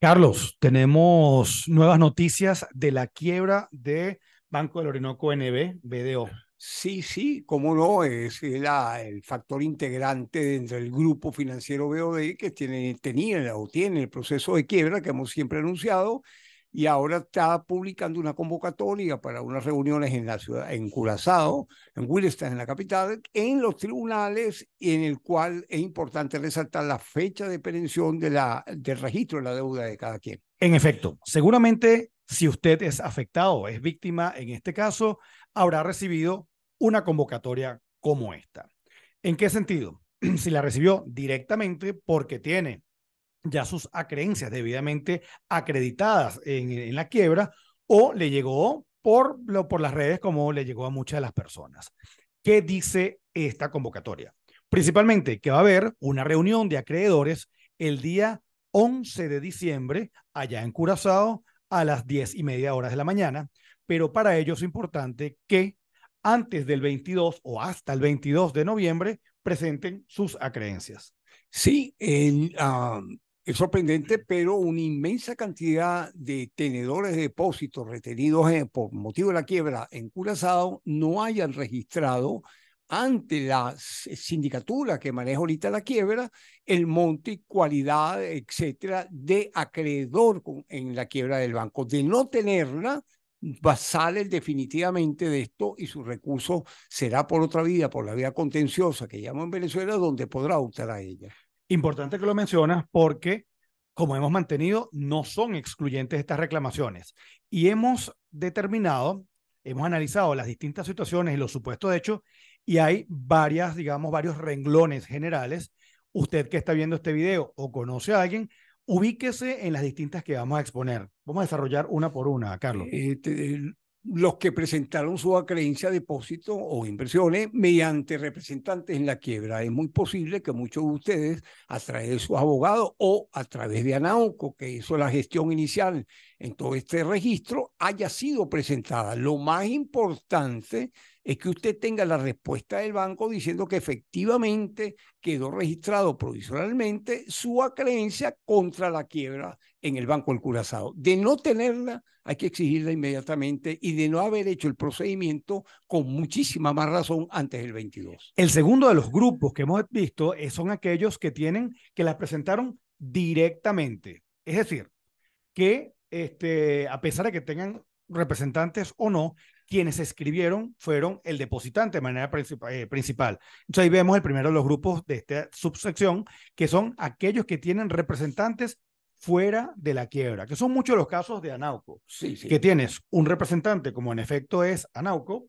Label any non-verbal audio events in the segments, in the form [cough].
Carlos, tenemos nuevas noticias de la quiebra de Banco del Orinoco NB, BDO. Sí, sí, cómo no, es el factor integrante dentro del grupo financiero BOD que tiene, tenía o tiene el proceso de quiebra que hemos siempre anunciado y ahora está publicando una convocatoria para unas reuniones en la ciudad, en Curazao, en Williston, en la capital, en los tribunales, en el cual es importante resaltar la fecha de perención de la, del registro de la deuda de cada quien. En efecto, seguramente si usted es afectado, es víctima en este caso, habrá recibido una convocatoria como esta. ¿En qué sentido? [clears throat] Si la recibió directamente porque tiene ya sus acreencias debidamente acreditadas en, la quiebra o le llegó por, lo, por las redes como le llegó a muchas de las personas. ¿Qué dice esta convocatoria? Principalmente que va a haber una reunión de acreedores el día 11 de diciembre allá en Curazao a las 10 y media horas de la mañana, pero para ello es importante que antes del 22 o hasta el 22 de noviembre presenten sus acreencias. Sí, en ah, es sorprendente, pero una inmensa cantidad de tenedores de depósitos retenidos eh, por motivo de la quiebra en Curazao no hayan registrado ante la eh, sindicatura que maneja ahorita la quiebra el monte, cualidad, etcétera, de acreedor en la quiebra del banco. De no tenerla, sale definitivamente de esto y su recurso será por otra vía, por la vía contenciosa que llamamos en Venezuela, donde podrá optar a ella. Importante que lo mencionas porque, como hemos mantenido, no son excluyentes estas reclamaciones y hemos determinado, hemos analizado las distintas situaciones y los supuestos hechos y hay varias, digamos, varios renglones generales. Usted que está viendo este video o conoce a alguien, ubíquese en las distintas que vamos a exponer. Vamos a desarrollar una por una, Carlos. Eh, eh, los que presentaron su acreencia, depósito o inversiones mediante representantes en la quiebra. Es muy posible que muchos de ustedes, a través de sus abogados o a través de Anauco, que hizo la gestión inicial en todo este registro haya sido presentada. Lo más importante es que usted tenga la respuesta del banco diciendo que efectivamente quedó registrado provisionalmente su acreencia contra la quiebra en el Banco del De no tenerla, hay que exigirla inmediatamente y de no haber hecho el procedimiento, con muchísima más razón, antes del 22. El segundo de los grupos que hemos visto eh, son aquellos que tienen, que la presentaron directamente. Es decir, que este, a pesar de que tengan representantes o no, quienes escribieron fueron el depositante de manera eh, principal. Entonces ahí vemos el primero de los grupos de esta subsección, que son aquellos que tienen representantes fuera de la quiebra, que son muchos los casos de Anauco, que tienes un representante como en efecto es Anauco,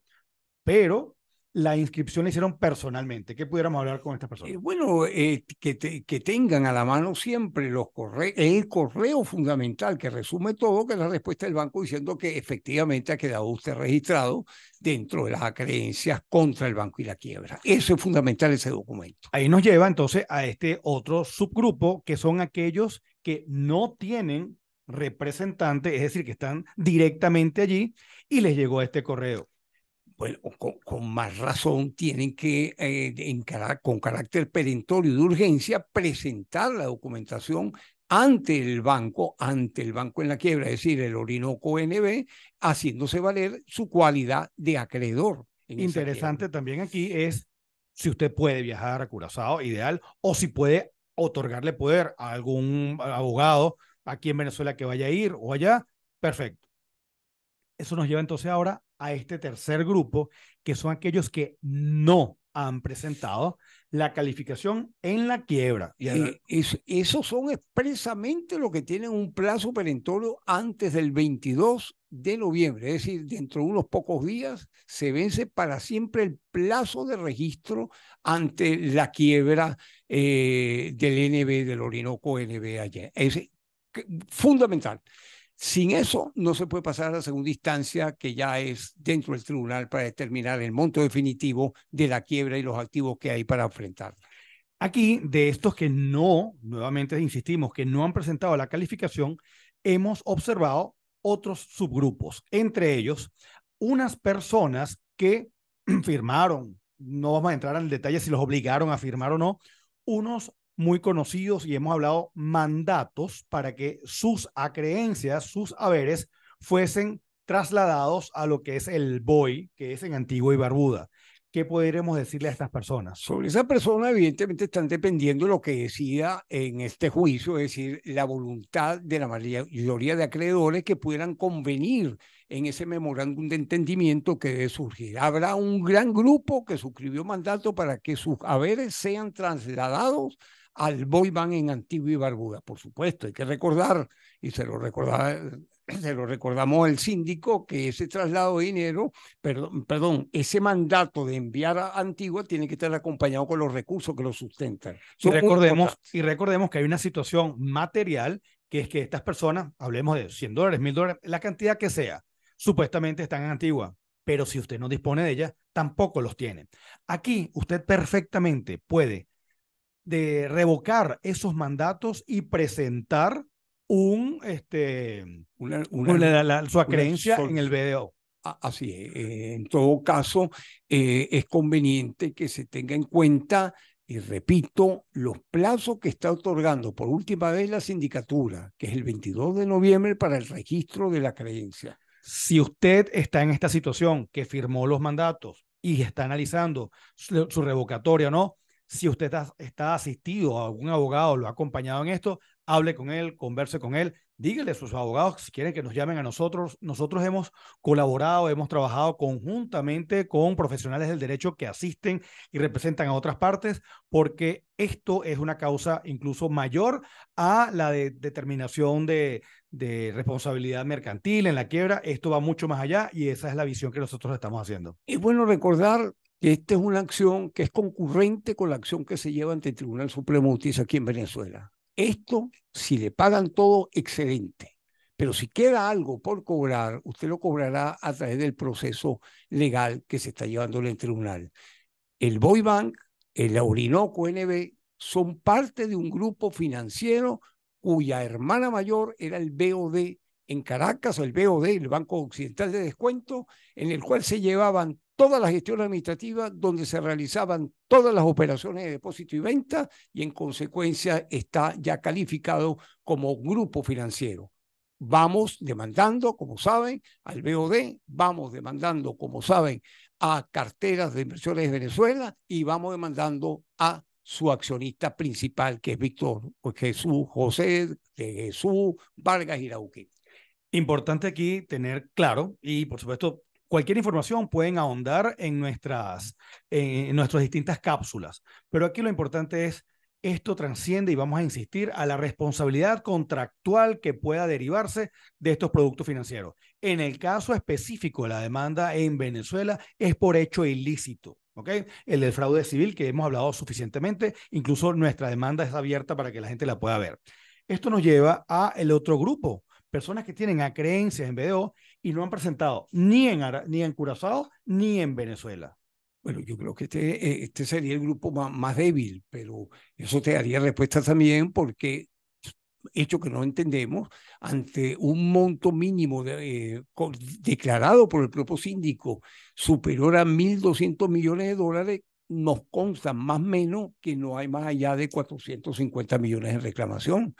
pero la inscripción la hicieron personalmente? ¿Qué pudiéramos hablar con esta persona? Eh, bueno, eh, que, tengan a la mano siempre los correos, el correo fundamental que resume todo, que es la respuesta del banco diciendo que efectivamente ha quedado usted registrado dentro de las acreencias contra el banco y la quiebra. Eso es fundamental ese documento. Ahí nos lleva entonces a este otro subgrupo que son aquellos que no tienen representante, es decir, que están directamente allí y les llegó este correo bueno, con, más razón tienen que, eh, con carácter perentorio de urgencia, presentar la documentación ante el banco, ante el banco en la quiebra, es decir, el Orinoco NB, haciéndose valer su cualidad de acreedor. Interesante también aquí es si usted puede viajar a Curazao, ideal, o si puede otorgarle poder a algún abogado aquí en Venezuela que vaya a ir o allá, perfecto. Eso nos lleva entonces ahora a este tercer grupo, que son aquellos que no han presentado la calificación en la quiebra. Y, eh, esos son expresamente los que tienen un plazo perentorio antes del 22 de noviembre, es decir, dentro de unos pocos días se vence para siempre el plazo de registro ante la quiebra eh, del NB, del Orinoco NB allá. Es fundamental. Sin eso no se puede pasar a la segunda instancia, que ya es dentro del tribunal para determinar el monto definitivo de la quiebra y los activos que hay para enfrentar. Aquí, de estos que no, nuevamente insistimos, que no han presentado la calificación, hemos observado otros subgrupos, entre ellos unas personas que [clears throat] firmaron, no vamos a entrar en detalle si los obligaron a firmar o no, unos muy conocidos y hemos hablado mandatos para que sus acreencias, sus haberes, fuesen trasladados a lo que es el BOI, que es en Antigua y Barbuda. ¿Qué podremos decirle a estas personas? Sobre esa persona, evidentemente, están dependiendo lo que decida en este juicio, es decir, la voluntad de la mayoría de acreedores que pudieran convenir en ese memorándum de entendimiento que debe surgir. Habrá un gran grupo que suscribió mandato para que sus haberes sean trasladados al van en Antigua y Barbuda. Por supuesto, hay que recordar, y se lo, [clears throat] recordamos al síndico, que ese traslado de dinero, perdón, ese mandato de enviar a Antigua tiene que estar acompañado con los recursos que lo sustentan. y recordemos, y recordemos que hay una situación material, que es que estas personas, hablemos de 100 dólares, 1000 dólares, la cantidad que sea, supuestamente están en Antigua, pero si usted no dispone de ellas, tampoco los tiene. Aquí usted perfectamente puede de revocar esos mandatos y presentar un, este, su acreencia en el BDO. Así es. Eh, en todo caso, eh, es conveniente que se tenga en cuenta, y repito, los plazos que está otorgando por última vez la sindicatura, que es el 22 de noviembre para el registro de la creencia. Si usted está en esta situación, que firmó los mandatos y está analizando su, revocatoria no, si usted está, asistido a algún abogado, lo ha acompañado en esto, hable con él, converse con él, dígale a sus abogados si quieren que nos llamen a nosotros. Nosotros hemos colaborado, hemos trabajado conjuntamente con profesionales del derecho que asisten y representan a otras partes, porque esto es una causa incluso mayor a la de determinación de, de responsabilidad mercantil en la quiebra. Esto va mucho más allá y esa es la visión que nosotros estamos haciendo. Es bueno recordar esta es una acción que es concurrente con la acción que se lleva ante el Tribunal Supremo de Justicia aquí en Venezuela. Esto, si le pagan todo, excelente. Pero si queda algo por cobrar, usted lo cobrará a través del proceso legal que se está llevando en el tribunal. El Boy Bank, el Orinoco NB, son parte de un grupo financiero cuya hermana mayor era el BOD en Caracas, el BOD, el Banco Occidental de Descuento, en el cual se llevaban toda la gestión administrativa donde se realizaban todas las operaciones de depósito y venta y en consecuencia está ya calificado como grupo financiero. Vamos demandando, como saben, al BOD, vamos demandando, como saben, a carteras de inversiones de Venezuela y vamos demandando a su accionista principal, que es Víctor pues, Jesús José de Jesús Vargas Irauqui. Importante aquí tener claro y, por supuesto, cualquier información pueden ahondar en nuestras, en nuestras distintas cápsulas. Pero aquí lo importante es, esto transciende y vamos a insistir a la responsabilidad contractual que pueda derivarse de estos productos financieros. En el caso específico de la demanda en Venezuela es por hecho ilícito. ¿ok? El del fraude civil que hemos hablado suficientemente, incluso nuestra demanda es abierta para que la gente la pueda ver. Esto nos lleva a el otro grupo, personas que tienen acreencias en BDO y no han presentado ni en, ni en Curazao ni en Venezuela. Bueno, yo creo que este, eh, este sería el grupo más, más débil, pero eso te daría respuesta también porque hecho que no entendemos, ante un monto mínimo de, eh, declarado por el propio síndico superior a 1.200 millones de dólares, nos consta más o menos que no hay más allá de 450 millones en reclamación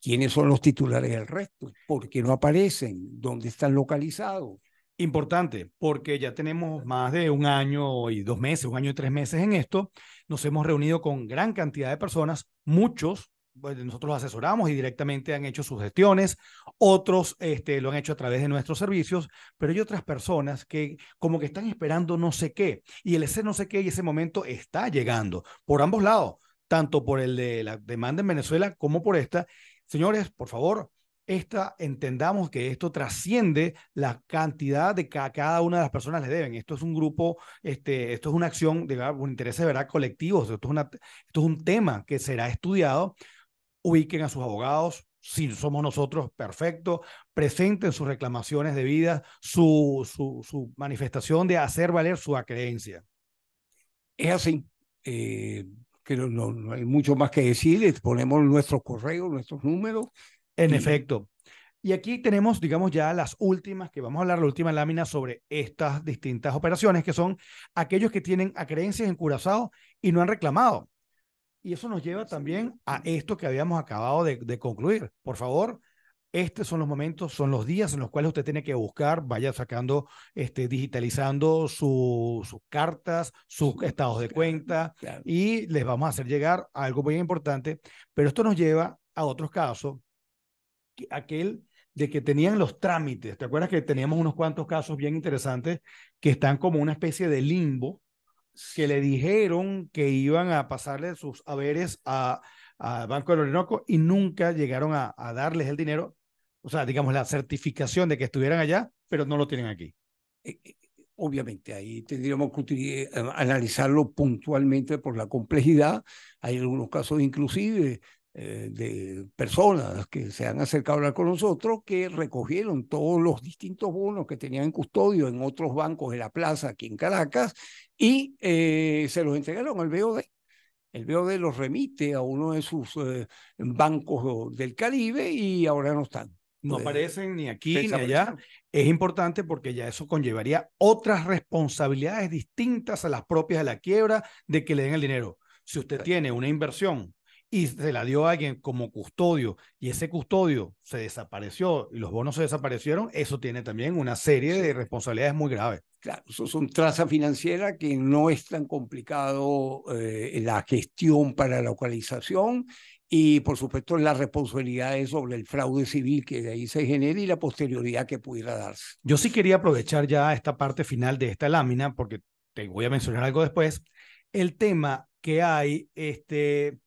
quiénes son los titulares del resto, por qué no aparecen, dónde están localizados. Importante, porque ya tenemos más de un año y dos meses, un año y tres meses en esto. Nos hemos reunido con gran cantidad de personas, muchos pues, nosotros asesoramos y directamente han hecho sus gestiones, otros este, lo han hecho a través de nuestros servicios, pero hay otras personas que como que están esperando no sé qué y el ese no sé qué y ese momento está llegando por ambos lados, tanto por el de la demanda en Venezuela como por esta Señores, por favor, esta, entendamos que esto trasciende la cantidad de que cada una de las personas le deben. Esto es un grupo, este, esto es una acción de un interés de verdad colectivo, esto es, una, esto es un tema que será estudiado. Ubiquen a sus abogados, si somos nosotros, perfecto. Presenten sus reclamaciones de su, su, su manifestación de hacer valer su acreencia. Es así. Eh, que no, hay mucho más que decir, Les ponemos nuestros correos, nuestros números. En efecto. Y aquí tenemos, digamos, ya las últimas, que vamos a hablar, la última lámina sobre estas distintas operaciones, que son aquellos que tienen acreencias en Curazao y no han reclamado. Y eso nos lleva también a esto que habíamos acabado de, de concluir. Por favor, estos son los momentos, son los días en los cuales usted tiene que buscar, vaya sacando, este, digitalizando sus cartas, sus estados de cuenta y les vamos a hacer llegar algo muy importante. Pero esto nos lleva a otros casos, aquel de que tenían los trámites. ¿Te acuerdas que teníamos unos cuantos casos bien interesantes que están como una especie de limbo que le dijeron que iban a pasarle sus haberes a al Banco del Orinoco y nunca llegaron a, darles el dinero o sea, digamos, la certificación de que estuvieran allá, pero no lo tienen aquí. Eh, eh, obviamente, ahí tendríamos que eh, analizarlo puntualmente por la complejidad. Hay algunos casos inclusive de personas que se han acercado a hablar con nosotros que recogieron todos los distintos bonos que tenían en custodio en otros bancos de la plaza aquí en Caracas y se los entregaron al BOD. El BOD los remite a uno de sus bancos del Caribe y ahora no están no aparecen ni aquí ni allá, es importante porque ya eso conllevaría otras responsabilidades distintas a las propias de la quiebra de que le den el dinero. Si usted tiene una inversión y se la dio a alguien como custodio y ese custodio se desapareció y los bonos se desaparecieron, eso tiene también una serie de responsabilidades muy graves. Claro, eso es un traza financiera que no es tan complicado eh, la gestión para la localización y por supuesto las responsabilidades sobre el fraude civil que de ahí se genera y la posterioridad que pudiera darse. Yo sí quería aprovechar ya esta parte final de esta lámina, porque te voy a mencionar algo después, el tema que hay, este,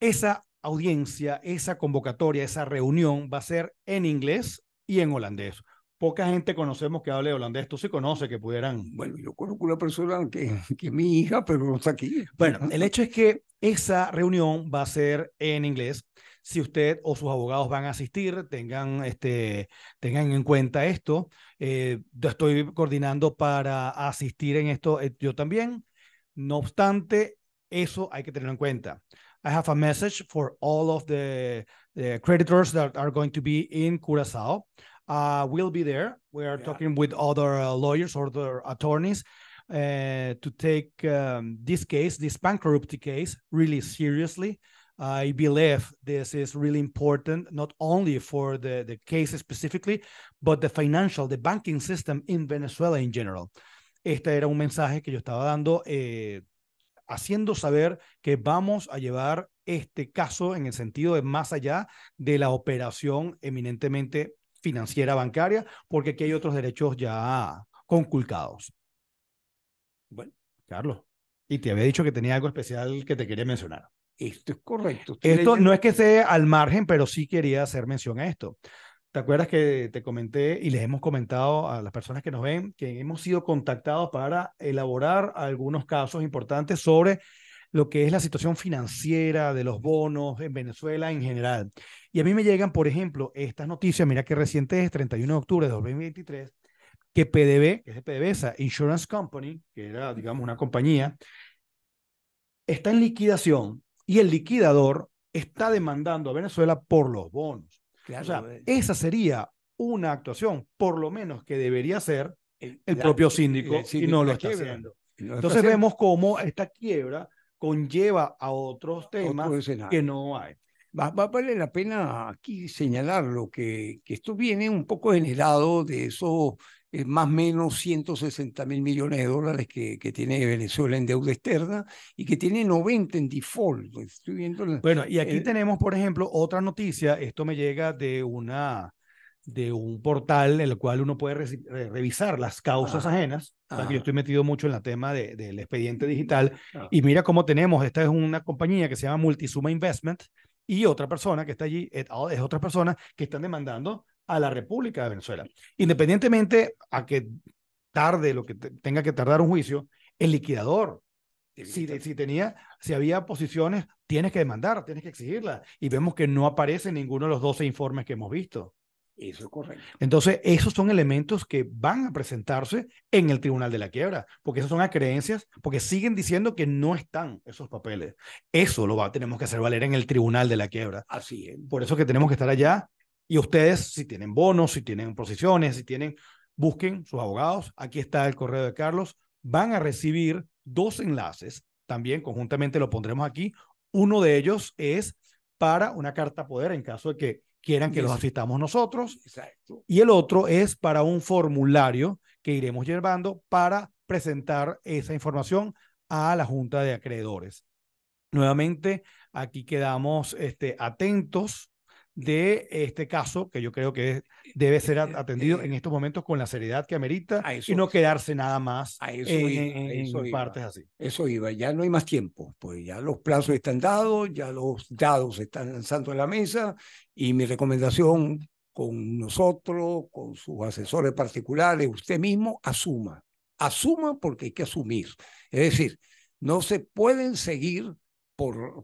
esa audiencia, esa convocatoria, esa reunión va a ser en inglés y en holandés poca gente conocemos que hable holandés. Tú sí conoce que pudieran. Bueno, yo conozco una persona que, que es mi hija, pero no está aquí. Bueno, el hecho es que esa reunión va a ser en inglés. Si usted o sus abogados van a asistir, tengan, este, tengan en cuenta esto. Eh, estoy coordinando para asistir en esto eh, yo también. No obstante, eso hay que tenerlo en cuenta. I have a message for all of the, the creditors that are going to be in Curacao. uh, will be there. We are yeah. talking with other uh, lawyers or other attorneys uh, to take um, this case, this bankruptcy case, really seriously. I believe this is really important, not only for the, the case specifically, but the financial, the banking system in Venezuela in general. Este era un mensaje que yo estaba dando, eh, haciendo saber que vamos a llevar este caso en el sentido de más allá de la operación eminentemente financiera bancaria, porque aquí hay otros derechos ya conculcados. Bueno, Carlos, y te había dicho que tenía algo especial que te quería mencionar. Esto es correcto. Esto no es que esté al margen, pero sí quería hacer mención a esto. ¿Te acuerdas que te comenté y les hemos comentado a las personas que nos ven que hemos sido contactados para elaborar algunos casos importantes sobre lo que es la situación financiera de los bonos en Venezuela en general. Y a mí me llegan, por ejemplo, estas noticias, mira que reciente es 31 de octubre de 2023, que PDB, que es de PDVSA, Insurance Company, que era, digamos, una compañía, está en liquidación y el liquidador está demandando a Venezuela por los bonos. o sea, eh. esa sería una actuación, por lo menos que debería ser el, propio síndico, y no lo está haciendo. Entonces vemos cómo esta quiebra conlleva a otros temas que no hay. Va, va, vale la pena aquí señalarlo, que, que esto viene un poco generado de esos eh, más o menos 160 mil millones de dólares que, que, tiene Venezuela en deuda externa y que tiene 90 en default. Estoy viendo bueno, y aquí eh, tenemos, por ejemplo, otra noticia, esto me llega de una de un portal en el cual uno puede revisar las causas ajenas. aquí yo estoy metido mucho en la tema del expediente digital. Ah. y mira cómo tenemos, esta es una compañía que se llama Multisuma Investment y otra persona que está allí, es otra persona que están demandando a la República de Venezuela. Independientemente a que tarde lo que tenga que tardar un juicio, el liquidador si, tenía, si había posiciones, tienes que demandar, tienes que exigirla Y vemos que no aparece en ninguno de los 12 informes que hemos visto. Eso es correcto. Entonces, esos son elementos que van a presentarse en el Tribunal de la Quiebra, porque esas son acreencias, porque siguen diciendo que no están esos papeles. Eso lo va, tenemos que hacer valer en el Tribunal de la Quiebra. Así es. Por eso que tenemos que estar allá. Y ustedes, si tienen bonos, si tienen posiciones, si tienen, busquen sus abogados. Aquí está el correo de Carlos. Van a recibir dos enlaces, también conjuntamente lo pondremos aquí. Uno de ellos es para una carta poder en caso de que quieran que los asistamos nosotros. Y el otro es para un formulario que iremos llevando para presentar esa información a la Junta de Acreedores. Nuevamente, aquí quedamos este, atentos de este caso, que yo creo que debe ser atendido en estos momentos con la seriedad que amerita y no quedarse nada más eso en, partes así. Eso iba, ya no hay más tiempo, pues ya los plazos están dados, ya los dados están lanzando a la mesa y mi recomendación con nosotros, con sus asesores particulares, usted mismo asuma, asuma porque hay que asumir. Es decir, no se pueden seguir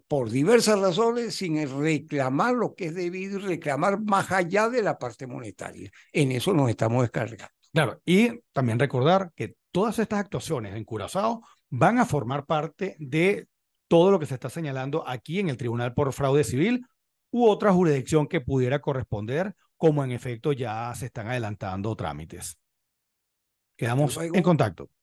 por, diversas razones sin reclamar lo que es debido y reclamar más allá de la parte monetaria. En eso nos estamos descargando. Claro, y también recordar que todas estas actuaciones en Curazao van a formar parte de todo lo que se está señalando aquí en el Tribunal por Fraude Civil u otra jurisdicción que pudiera corresponder, como en efecto ya se están adelantando trámites. Quedamos en contacto.